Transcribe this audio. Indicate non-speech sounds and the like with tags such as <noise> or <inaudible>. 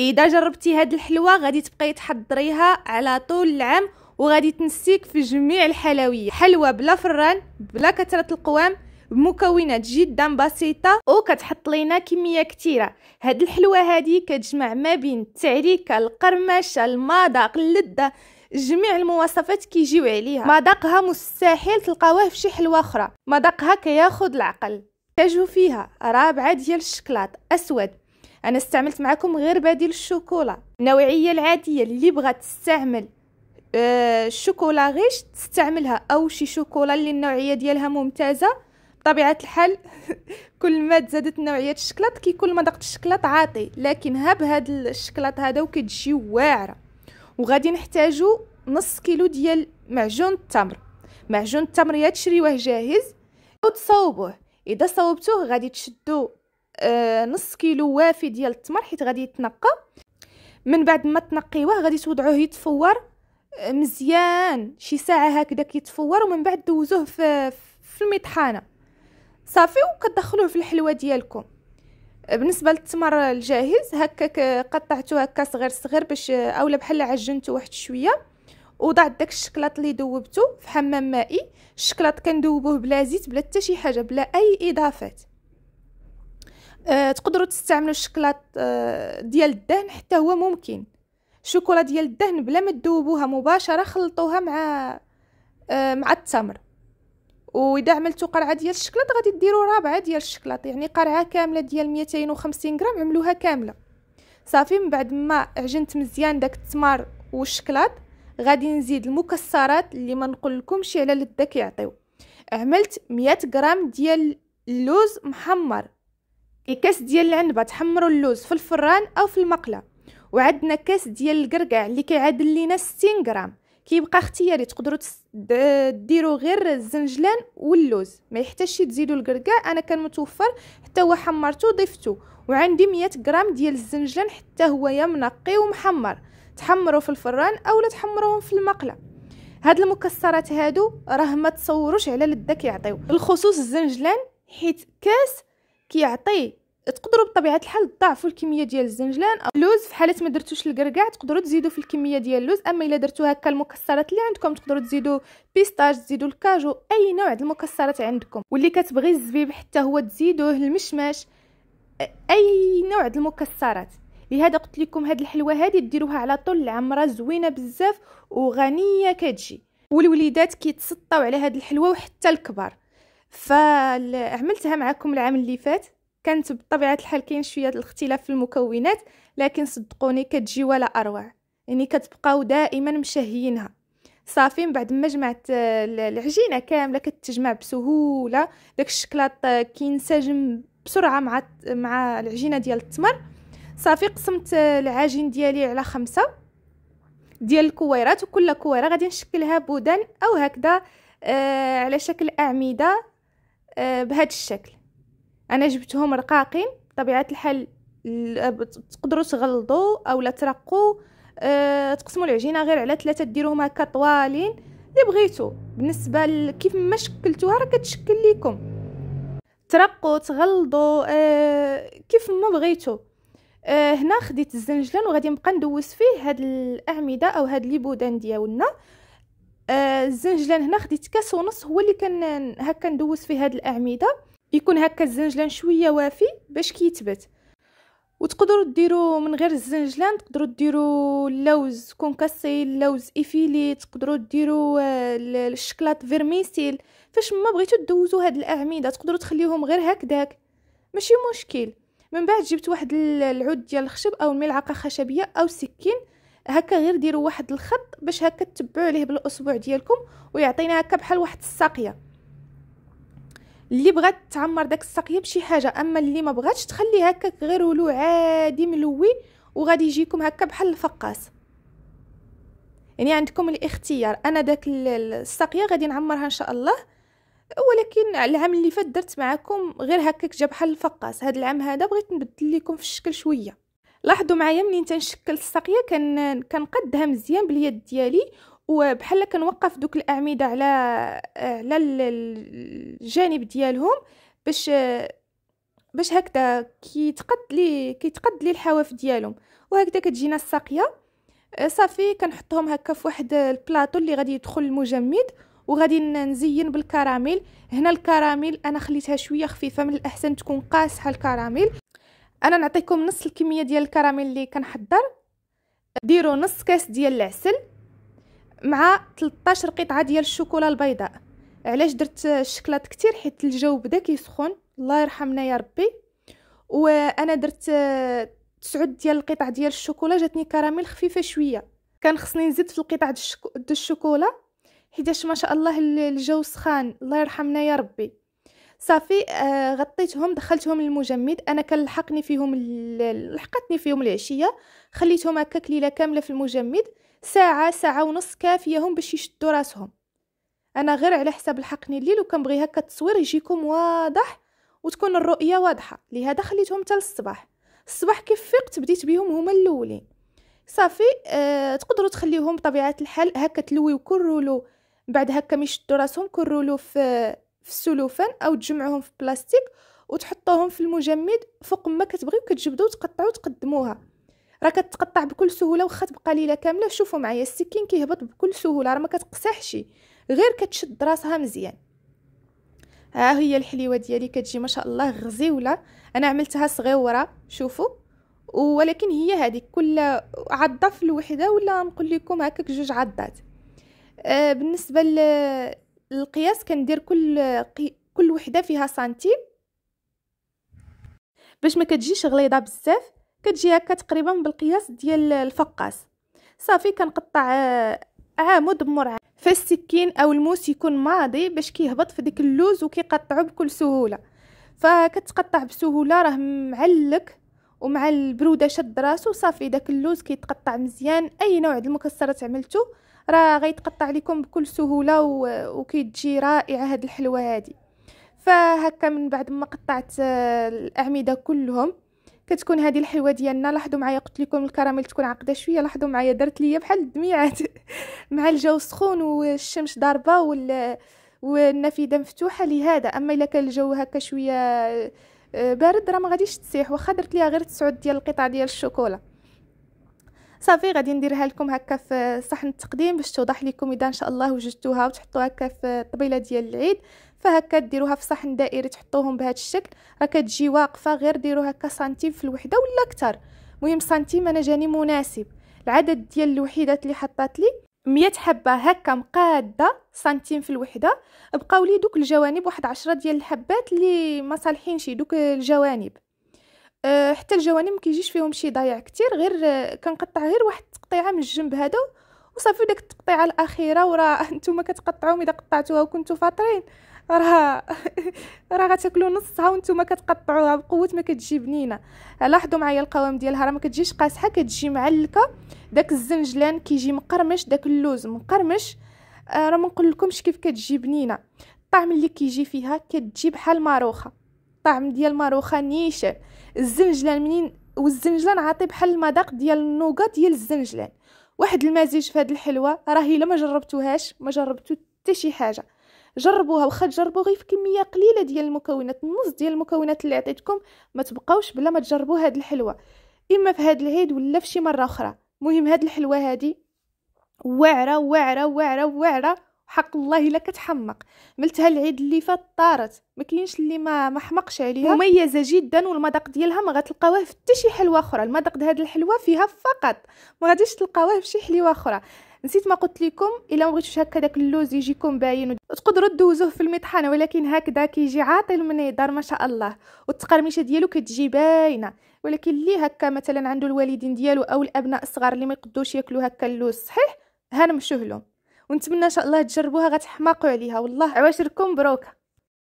اذا جربتي هاد الحلوه غادي تبقاي تحضريها على طول العام وغادي تنسيك في جميع الحلويات حلوه بلا فران بلا كثره القوام بمكونات جدا بسيطه وكتحط لينا كميه كثيره هاد الحلوه هادي كتجمع ما بين التعريكه القرمشه المذاق اللذه جميع المواصفات كيجيو عليها مذاقها مستحيل تلقاوه في شي حلوه اخرى مذاقها كياخذ العقل تجو فيها رابعه ديال الشكلاط اسود انا استعملت معكم غير بديل الشوكولا النوعيه العاديه اللي بغات تستعمل آه، الشوكولا غيش تستعملها او شي شوكولا اللي النوعيه ديالها ممتازه بطبيعه الحال <laughs> كل ما تزادت نوعيه الشكلاط كي كل ما دقت الشكلاط عاطي لكن ها بهاد الشكلاط هذا وكتجي واعره وغادي نحتاجو نص كيلو ديال معجون التمر معجون التمر يا تشريوه جاهز وتصوبوه اذا صوبتوه غادي تشدو آه، نص كيلو وافي ديال التمر حيت غادي يتنقى من بعد ما تنقيوه غادي توضعوه يتفور آه، مزيان شي ساعه هكذا كيتفور ومن بعد دوزوه في في المطحانه صافي وكتدخلوه في الحلوه ديالكم آه، بالنسبه للتمر الجاهز هكا قطعته هكا صغير صغير باش اولا بحال عجنته واحد شويه وضعت داك الشكلاط اللي ذوبته في حمام مائي الشكلاط كندوبوه بلا زيت بلا حتى شي حاجه بلا اي اضافات أه تقدروا تستعملوا الشكلاط أه ديال الدهن حتى هو ممكن شوكولا ديال الدهن بلا ما تذوبوها مباشره خلطوها مع أه مع التمر واذا عملتوا قرعه ديال الشكلاط غادي ديروا رابعه ديال الشكلاط يعني قرعه كامله ديال 250 غرام عملوها كامله صافي من بعد ما عجنت مزيان داك التمر والشكلاط غادي نزيد المكسرات اللي ما نقول لكمش على لذة كيعطيو عملت 100 غرام ديال اللوز محمر كاس ديال العنبه تحمروا اللوز في الفران او في المقله وعندنا كاس ديال الكركع اللي كيعادل لينا 60 غرام كيبقى اختياري تقدروا ديروا غير الزنجلان واللوز ما يحتاجش تزيدوا القرقع انا كان متوفر حتى هو حمرته وضفته وعندي 100 غرام ديال الزنجلان حتى هو منقي ومحمر تحمروا في الفران او لا تحمروهم في المقله هاد المكسرات هادو راه ما تصوروش على لذة كيعطيو بالخصوص الزنجلان حيت كاس كيعطي تقدروا بطبيعه الحال تضاعفوا الكميه ديال الزنجلان اللوز في حاله ما درتوش الكركاع تقدروا تزيدوا في الكميه ديال اللوز اما الا درتوا هكا المكسرات اللي عندكم تقدروا تزيدوا بيستاج تزيدوا الكاجو اي نوع د المكسرات عندكم واللي كتبغي الزبيب حتى هو تزيدوه المشماش اي نوع د المكسرات لهذا قلت لكم هاد الحلوه هادي ديروها على طول العمره زوينه بزاف وغنيه كتجي والوليدات كيتسطاو على هاد الحلوه وحتى الكبار فعملتها معكم العام اللي فات كانت بطبيعه الحال كاين شويه الاختلاف في المكونات لكن صدقوني كتجي ولا اروع يعني كتبقاو دائما مشهيينها صافي من بعد ما جمعت آه، العجينه كامله كتجمع بسهوله داك الشكلاط آه، كينسجم بسرعه مع مع العجينه ديال التمر صافي قسمت آه، العجين ديالي على خمسة ديال الكويرات وكل كويره غادي نشكلها بودن او هكذا على شكل اعمده بهذا الشكل انا جبتهم رقاقين بطبيعه الحال تقدروا تغلضوا لا ترقوا أه تقسموا العجينه غير على ثلاثه ديروهم هكا طوالين اللي بغيتو بالنسبه كيف ما شكلتوها راه كتشكل لكم ترقوا تغلضوا أه كيف ما بغيتو أه هنا خديت الزنجلان وغادي نبقى ندوز فيه هاد الاعمده او هاد لي بودان ديالنا آه، الزنجلان هنا خديت كاس ونص هو اللي كان هكا ندوز فيه هاد الاعمده يكون هكا الزنجلان شويه وافي باش كيتبت وتقدروا ديروا من غير الزنجلان تقدروا ديروا اللوز كونكاسي اللوز ايفيلي تقدروا ديروا آه، الشكلاط فيرميسيل فاش ما بغيتو تدوزوا هاد الاعمده تقدروا تخليوهم غير هكداك ماشي مشكل من بعد جبت واحد العود ديال الخشب او الملعقه خشبيه او سكين هكا غير ديروا واحد الخط باش هكا تتبعوا ليه بالاصبع ديالكم ويعطينا هكا بحال واحد الساقيه اللي بغات تعمر داك الساقيه بشي حاجه اما اللي ما بغاتش تخلي هكاك غير ولو عادي ملوي وغادي يجيكم هكا بحال الفقاس يعني عندكم الاختيار انا داك الساقيه غادي نعمرها ان شاء الله ولكن العام اللي فات درت معكم غير هكاك جا بحال الفقاس هذا العام هذا بغيت نبدل لكم في الشكل شويه لاحظوا معايا منين تنشكل الساقيه كان كنقدها مزيان باليد ديالي وبحال كنوقف دوك الاعمده على آه، على الجانب ديالهم باش باش هكذا كيتقد لي كيتقد لي الحواف ديالهم وهكذا كتجينا الساقيه آه، صافي كنحطهم هكا في واحد البلاطو اللي غادي يدخل المجمد وغادي نزين بالكراميل هنا الكراميل انا خليتها شويه خفيفه من الاحسن تكون قاسحه الكراميل انا نعطيكم نص الكميه ديال الكراميل اللي كنحضر ديروا نص كاس ديال العسل مع 13 قطعه ديال الشوكولا البيضاء علاش درت الشكلاط كتير حيت الجو بدا كيسخن الله يرحمنا يا ربي وانا درت تسعود ديال القطع ديال الشوكولا جاتني كراميل خفيفه شويه كان خصني نزيد في القطع ديال الشوكولا حيتاش ما شاء الله الجو سخان الله يرحمنا يا ربي صافي آه، غطيتهم دخلتهم للمجمد انا كان لحقني فيهم لحقتني فيهم العشيه خليتهم هكاك ليله كامله في المجمد ساعة ساعة ونص كافية هم باش يشدوا راسهم أنا غير على حساب الحقني الليل وكنبغي هكا التصوير يجيكم واضح وتكون الرؤية واضحة لهذا خليتهم تل الصباح الصباح كيف فقت بديت بيهم هما الاولين صافي أه تقدروا تخليهم بطبيعه الحال هكا تلويو كرولو بعد هكا مي يشدوا راسهم كرولو في في السلوفان او تجمعوهم في بلاستيك وتحطوهم في المجمد فوق ما كتبغيو كتجبدو وتقطعوا وتقدموها راه كتقطع بكل سهوله واخا تبقى ليله كامله شوفوا معايا السكين كيهبط بكل سهوله راه ما كتقسحش غير كتشد راسها مزيان ها هي الحليوه ديالي كتجي ما شاء الله غزيوله انا عملتها صغيوره شوفوا ولكن هي هذه كل عضه في الوحده ولا نقول لكم هكاك جوج عضات آه، بالنسبه للقياس كندير كل كل وحده فيها سنتيم باش ما كتجيش غليظه بزاف كتجي هكا تقريبا بالقياس ديال الفقاس صافي كنقطع آه، عامود بمرعى فالسكين او الموس يكون ماضي باش كيهبط في ديك اللوز وكيقطعو بكل سهوله فكتقطع بسهوله راه معلك ومع البروده شد راسو صافي داك اللوز كيتقطع مزيان اي نوع د المكسرات عملتو راه غيتقطع لكم بكل سهوله و... وكتجي رائعه هاد الحلوه هادي فهكا من بعد ما قطعت آه، الاعمده كلهم كتكون هذه الحلوه ديالنا لاحظوا معايا قلت لكم الكراميل تكون عقده شويه لاحظوا معايا درت ليا بحال الدميعات <laughs> مع الجو سخون والشمس ضاربه وال والنافذه مفتوحه لهذا اما الا كان الجو هكا شويه آه، بارد راه ما غاديش تسيح واخا درت ليها غير تسعود ديال القطع ديال الشوكولا صافي غادي نديرها لكم هكا في صحن التقديم باش توضح لكم اذا ان شاء الله وجدتوها وتحطوها هكا في الطبيله ديال العيد فهكا ديروها في صحن دائري تحطوهم بهذا الشكل راه كتجي واقفه غير ديروها هكا سنتيم في الوحده ولا اكثر المهم سنتيم انا جاني مناسب العدد ديال الوحيدات اللي حطات لي 100 حبه هكا مقاده سنتيم في الوحده بقاو لي دوك الجوانب واحد عشرة ديال الحبات اللي ما صالحينش دوك الجوانب أه حتى الجوانب ما كيجيش فيهم شي ضياع كتير غير كنقطع غير واحد التقطيعه من الجنب هذا وصافي داك التقطيعه الاخيره وراه <laughs> نتوما كتقطعوهم اذا قطعتوها وكنتو فاطرين راه <laughs> راه غتاكلوا نصها وانتم كتقطعوها بقوه ما كتجي بنينه لاحظوا معايا القوام ديالها راه ما كتجيش قاسحه كتجي معلكه داك الزنجلان كيجي مقرمش داك اللوز مقرمش آه، راه ما لكمش كيف كتجي بنينه الطعم اللي كيجي فيها كتجي بحال ماروخه الطعم ديال ماروخه نيشان الزنجلان منين والزنجلان عاطي بحال المذاق ديال النوكا ديال الزنجلان واحد المزيج في هذه الحلوه راه الا ما جربتوهاش ما جربتو حتى شي حاجه جربوها واخا تجربوا غير في كميه قليله ديال المكونات النص ديال المكونات اللي عطيتكم ما تبقاوش بلا ما تجربوا هاد الحلوه اما في هاد العيد ولا في شي مره اخرى المهم هاد الحلوه هادي واعره واعره واعره واعره حق الله الا كتحمق عملتها العيد اللي فات طارت ما كاينش اللي ما محمقش عليها مميزه جدا والمذاق ديالها ما غتلقاوه في حتى شي حلوه اخرى المذاق ديال هاد الحلوه فيها فقط ما غاديش تلقاوه في شي حلوه اخرى نسيت ما قلت لكم الا بغيتوش هكا داك اللوز يجيكم باين تقدروا دوزوه في المطحنه ولكن هكذا كيجي عاطل من دار ما شاء الله والتقرميشه ديالو كتجي باينه ولكن اللي هكا مثلا عنده الوالدين ديالو او الابناء الصغار اللي ما يقدوش ياكلوا هكا اللوز صحيح هانمشوه لهم ونتمنى ان شاء الله تجربوها غتحماقوا عليها والله عواشركم بروكه